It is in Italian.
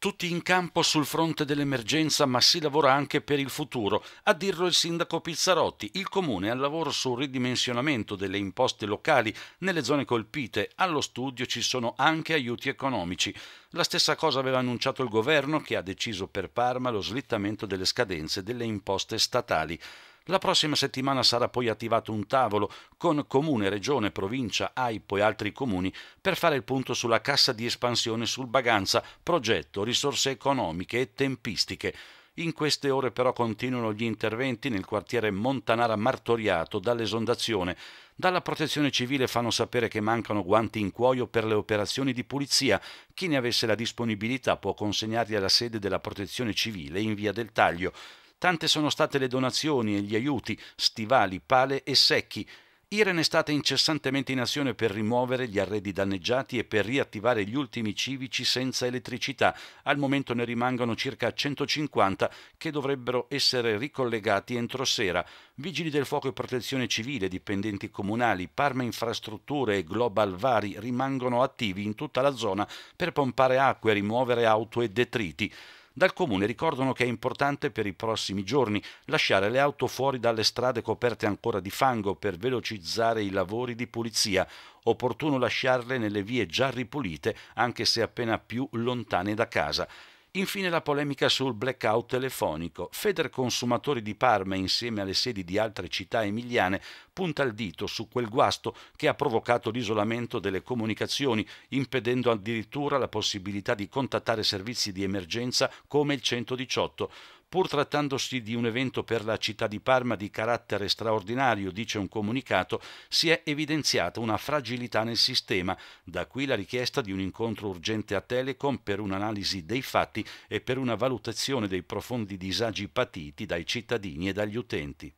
tutti in campo sul fronte dell'emergenza, ma si lavora anche per il futuro. A dirlo il sindaco Pizzarotti, il comune al lavoro sul ridimensionamento delle imposte locali nelle zone colpite. Allo studio ci sono anche aiuti economici. La stessa cosa aveva annunciato il governo che ha deciso per Parma lo slittamento delle scadenze delle imposte statali. La prossima settimana sarà poi attivato un tavolo con comune, regione, provincia, AIPO e altri comuni per fare il punto sulla cassa di espansione sul Baganza, progetto, risorse economiche e tempistiche. In queste ore però continuano gli interventi nel quartiere Montanara martoriato dall'esondazione. Dalla protezione civile fanno sapere che mancano guanti in cuoio per le operazioni di pulizia. Chi ne avesse la disponibilità può consegnarli alla sede della protezione civile in via del Taglio. Tante sono state le donazioni e gli aiuti, stivali, pale e secchi. Irene è stata incessantemente in azione per rimuovere gli arredi danneggiati e per riattivare gli ultimi civici senza elettricità. Al momento ne rimangono circa 150 che dovrebbero essere ricollegati entro sera. Vigili del fuoco e protezione civile, dipendenti comunali, Parma Infrastrutture e Global Vari rimangono attivi in tutta la zona per pompare acqua e rimuovere auto e detriti. Dal comune ricordano che è importante per i prossimi giorni lasciare le auto fuori dalle strade coperte ancora di fango per velocizzare i lavori di pulizia. Opportuno lasciarle nelle vie già ripulite, anche se appena più lontane da casa. Infine la polemica sul blackout telefonico. Feder Consumatori di Parma, insieme alle sedi di altre città emiliane, punta il dito su quel guasto che ha provocato l'isolamento delle comunicazioni, impedendo addirittura la possibilità di contattare servizi di emergenza come il 118. Pur trattandosi di un evento per la città di Parma di carattere straordinario, dice un comunicato, si è evidenziata una fragilità nel sistema, da qui la richiesta di un incontro urgente a Telecom per un'analisi dei fatti e per una valutazione dei profondi disagi patiti dai cittadini e dagli utenti.